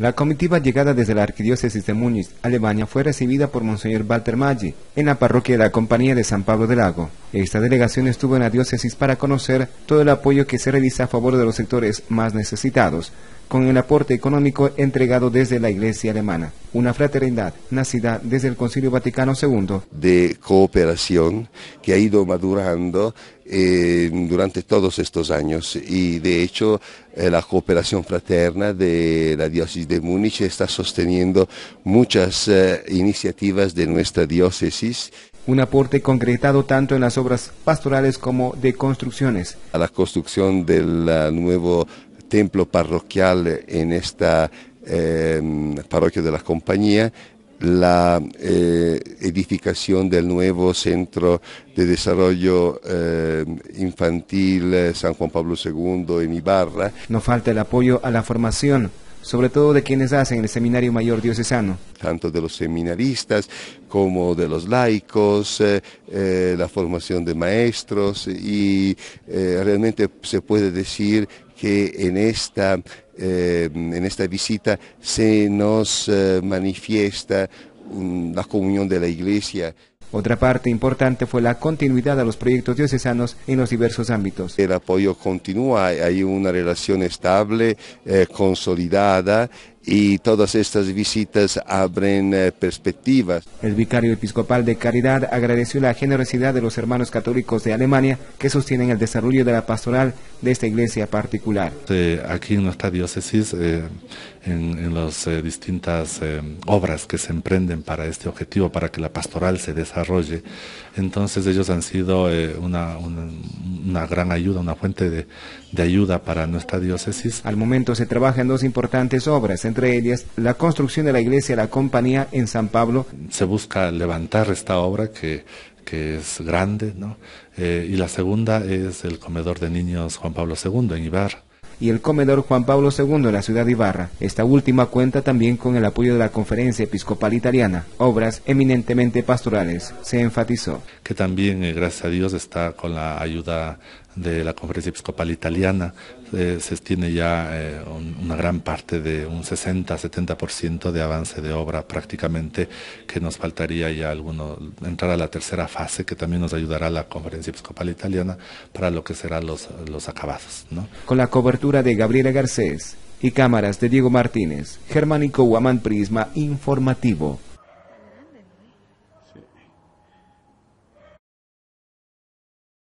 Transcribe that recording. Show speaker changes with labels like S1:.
S1: La comitiva llegada desde la Arquidiócesis de Múnich, Alemania, fue recibida por Monseñor Walter Maggi en la parroquia de la Compañía de San Pablo del Lago. Esta delegación estuvo en la diócesis para conocer todo el apoyo que se realiza a favor de los sectores más necesitados, con el aporte económico entregado desde la Iglesia Alemana. Una fraternidad nacida desde el Concilio Vaticano II.
S2: De cooperación que ha ido madurando eh, durante todos estos años y de hecho eh, la cooperación fraterna de la diócesis de Múnich está sosteniendo muchas eh, iniciativas de nuestra diócesis
S1: un aporte concretado tanto en las obras pastorales como de construcciones.
S2: A la construcción del ah, nuevo templo parroquial en esta eh, parroquia de la compañía la eh, edificación del nuevo centro de desarrollo eh, infantil San Juan Pablo II en Ibarra.
S1: No falta el apoyo a la formación sobre todo de quienes hacen el Seminario Mayor Diocesano.
S2: Tanto de los seminaristas como de los laicos, la formación de maestros y realmente se puede decir que en esta, eh, en esta visita se nos eh, manifiesta la comunión de la Iglesia. Otra parte importante fue la continuidad a los proyectos diocesanos en los diversos ámbitos. El apoyo continúa, hay una relación estable, eh, consolidada y todas estas visitas abren eh, perspectivas.
S1: El vicario episcopal de Caridad agradeció la generosidad de los hermanos católicos de Alemania que sostienen el desarrollo de la pastoral de esta iglesia particular.
S3: Eh, aquí en nuestra diócesis, eh, en, las distintas obras que se emprenden para este objetivo, para que la pastoral se desarrolle, entonces ellos han sido una, una gran ayuda, una fuente de, ayuda para nuestra diócesis.
S1: Al momento se trabajan dos importantes obras, entre ellas la construcción de la iglesia La Compañía en
S3: San Pablo. Se busca levantar esta obra que es grande, ¿no? Eh, y la segunda es el comedor de niños Juan Pablo II en Ibar y el comedor
S1: Juan Pablo II de la ciudad de Ibarra. Esta última cuenta también con el apoyo de la Conferencia Episcopal Italiana, obras eminentemente pastorales, se enfatizó.
S3: Que también, eh, gracias a Dios, está con la ayuda de la Conferencia Episcopal Italiana, eh, se tiene ya eh, una gran parte de un 60-70% de avance de obra prácticamente, que nos faltaría ya alguno, entrar a la tercera fase, que también nos ayudará la Conferencia Episcopal Italiana para lo que serán los, los acabados.
S1: Con la cobertura de Gabriela Garcés y cámaras de Diego Martínez, Germánico Guamán Prisma Informativo.